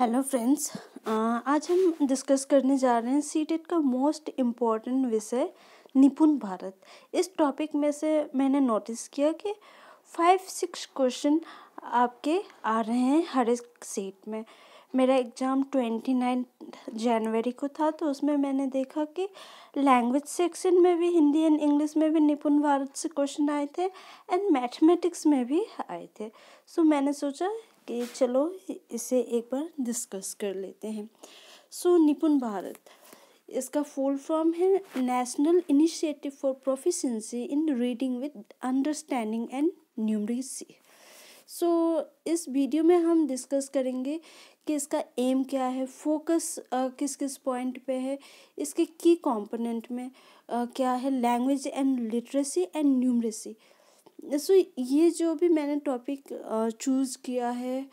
hello friends uh, आज हम discuss करने जा रहे हैं सी का मोस्ट इम्पॉर्टेंट विषय निपुण भारत इस टॉपिक में से मैंने नोटिस किया कि फाइव सिक्स क्वेश्चन आपके आ रहे हैं हर एक सीट में मेरा एग्ज़ाम ट्वेंटी नाइन जनवरी को था तो उसमें मैंने देखा कि लैंग्वेज सेक्शन में भी हिंदी एंड इंग्लिश में भी निपुण भारत से क्वेश्चन आए थे एंड मैथमेटिक्स में भी आए थे सो so, मैंने सोचा कि चलो इसे एक बार डिस्कस कर लेते हैं सो निपुण भारत इसका फुल फॉर्म है National Initiative for Proficiency in Reading with Understanding and numeracy so इस वीडियो में हम डिस्कस करेंगे कि इसका एम क्या है फोकस uh, किस किस पॉइंट पे है इसके की कंपोनेंट में uh, क्या है language and literacy and numeracy so ये जो भी मैंने टॉपिक चूज़ किया है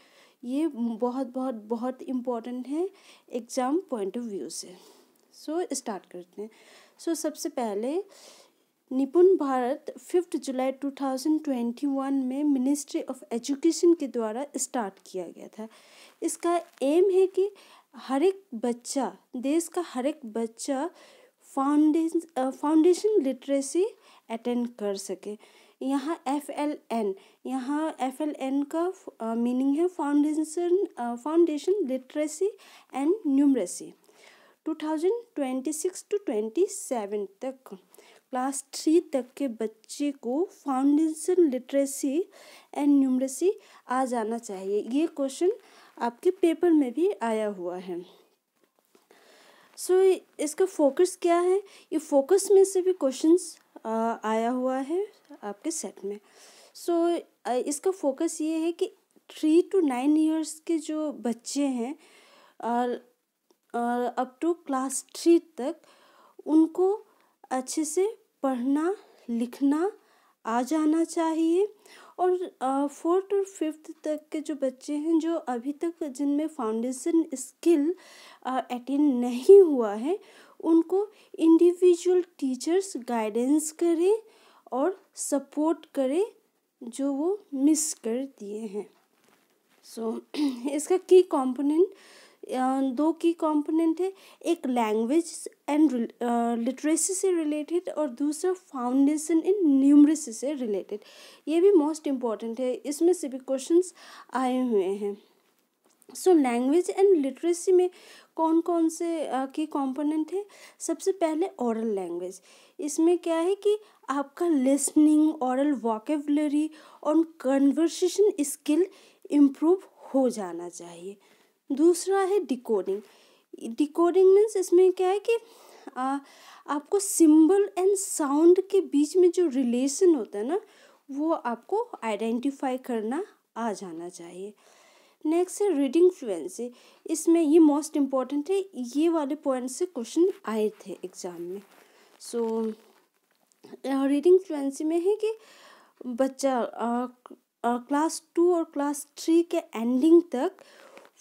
ये बहुत बहुत बहुत इम्पोर्टेंट है एग्ज़ाम पॉइंट ऑफ व्यू से सो so, स्टार्ट करते हैं सो so, सबसे पहले Nipun Bharat fifth July two thousand twenty one में मिनिस्ट्री ऑफ एजुकेशन के द्वारा स्टार्ट किया गया था इसका एम है कि हर एक बच्चा देश का हर एक बच्चा फाउंडेशन फाउंडेशन लिटरेसी अटेंड कर सके यहाँ एफ एल एन यहाँ एफ एल एन का मीनिंग है foundation foundation literacy and numeracy 2026 to 27 तक क्लास थ्री तक के बच्चे को फाउंडेशन लिटरेसी एंड न्यूमरेसी आ जाना चाहिए ये क्वेश्चन आपके पेपर में भी आया हुआ है सो so, इसका फोकस क्या है ये फोकस में से भी क्वेश्चंस आया हुआ है आपके सेट में सो so, इसका फोकस ये है कि थ्री टू नाइन इयर्स के जो बच्चे हैं और अप टू क्लास थ्री तक उनको अच्छे से पढ़ना लिखना आ जाना चाहिए और फोर्थ और फिफ्थ तक के जो बच्चे हैं जो अभी तक जिनमें फाउंडेशन स्किल अटेंड नहीं हुआ है उनको इंडिविजुअल टीचर्स गाइडेंस करें और सपोर्ट करें जो वो मिस कर दिए हैं सो so, इसका की कंपोनेंट दो की कंपोनेंट है एक लैंग्वेज एंड लिटरेसी से रिलेटेड और दूसरा फाउंडेशन इन न्यूमरेसी से रिलेटेड ये भी मोस्ट इम्पॉर्टेंट है इसमें से भी क्वेश्चंस आए हुए हैं सो लैंग्वेज एंड लिटरेसी में कौन कौन से आ, के कंपोनेंट है सबसे पहले ओरल लैंग्वेज इसमें क्या है कि आपका लिसनिंग ओरल वॉकेबलरी और कन्वर्सेशन स्किल इम्प्रूव हो जाना चाहिए दूसरा है डिकोडिंग डिकोडिंग मीन्स इसमें क्या है कि आ, आपको सिंबल एंड साउंड के बीच में जो रिलेशन होता है ना वो आपको आइडेंटिफाई करना आ जाना चाहिए नेक्स्ट है रीडिंग फ्लुएंसी इसमें ये मोस्ट इम्पॉर्टेंट है ये वाले पॉइंट से क्वेश्चन आए थे एग्ज़ाम में सो रीडिंग फ्लुएंसी में है कि बच्चा क्लास टू और क्लास थ्री के एंडिंग तक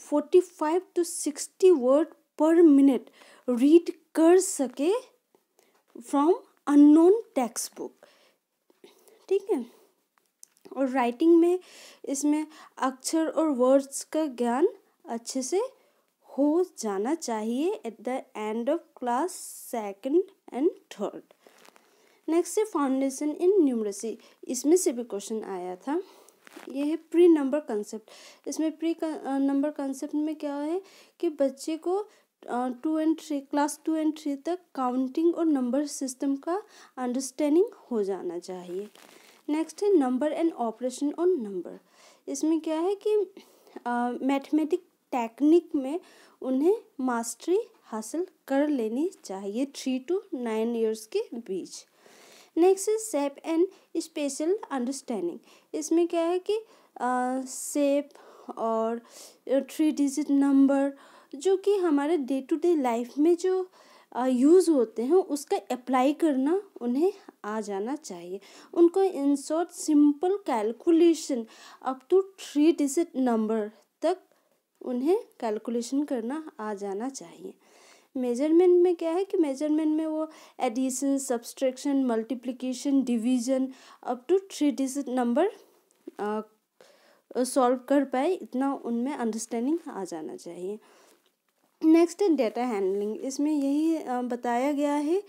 forty five to sixty word per minute read कर सके फ्रॉम अननोन टेक्स्ट बुक ठीक है और राइटिंग में इसमें अक्षर और वर्ड्स का ज्ञान अच्छे से हो जाना चाहिए at the end of class second and third next है फाउंडेशन इन न्यूमरेसी इसमें से भी क्वेश्चन आया था यह है प्री नंबर कंसेप्ट इसमें प्री नंबर कंसेप्ट में क्या है कि बच्चे को two and three class two and three तक काउंटिंग और नंबर सिस्टम का अंडरस्टैंडिंग हो जाना चाहिए नेक्स्ट है number and operation on number इसमें क्या है कि मैथमेटिक टेक्निक में उन्हें मास्टरी हासिल कर लेनी चाहिए थ्री टू नाइन ईयर्स के बीच नेक्स्ट है सेप एंड स्पेशल अंडरस्टैंडिंग इसमें क्या है कि सेप और थ्री डिजिट नंबर जो कि हमारे डे टू डे लाइफ में जो यूज़ होते हैं उसका अप्लाई करना उन्हें आ जाना चाहिए उनको इन short simple calculation up to three digit number तक उन्हें कैलकुलेशन करना आ जाना चाहिए मेजरमेंट में क्या है कि मेजरमेंट में वो addition subtraction multiplication division up to three digit number solve कर पाए इतना उनमें अंडरस्टैंडिंग आ जाना चाहिए नेक्स्ट डेटा हैंडलिंग इसमें यही बताया गया है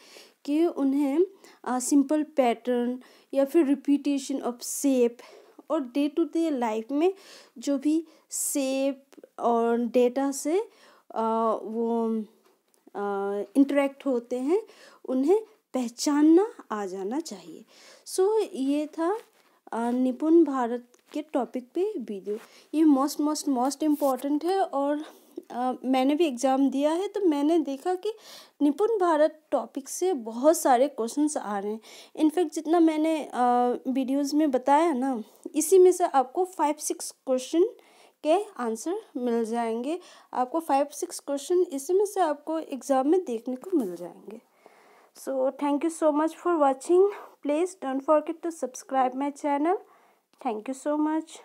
कि उन्हें सिंपल पैटर्न या फिर रिपीटेशन ऑफ सेप और डे टू डे लाइफ में जो भी सेप और डेटा से आ, वो इंटरेक्ट होते हैं उन्हें पहचानना आ जाना चाहिए सो so, ये था निपुण भारत के टॉपिक पे वीडियो ये मोस्ट मोस्ट मोस्ट इम्पॉर्टेंट है और आ, मैंने भी एग्ज़ाम दिया है तो मैंने देखा कि निपुण भारत टॉपिक से बहुत सारे क्वेश्चंस आ रहे हैं इनफैक्ट जितना मैंने वीडियोस में बताया ना इसी में से आपको फाइव सिक्स क्वेश्चन के आंसर मिल जाएंगे आपको फाइव सिक्स क्वेश्चन इसी में से आपको एग्ज़ाम में देखने को मिल जाएंगे so thank you so much for watching please don't forget to subscribe my channel thank you so much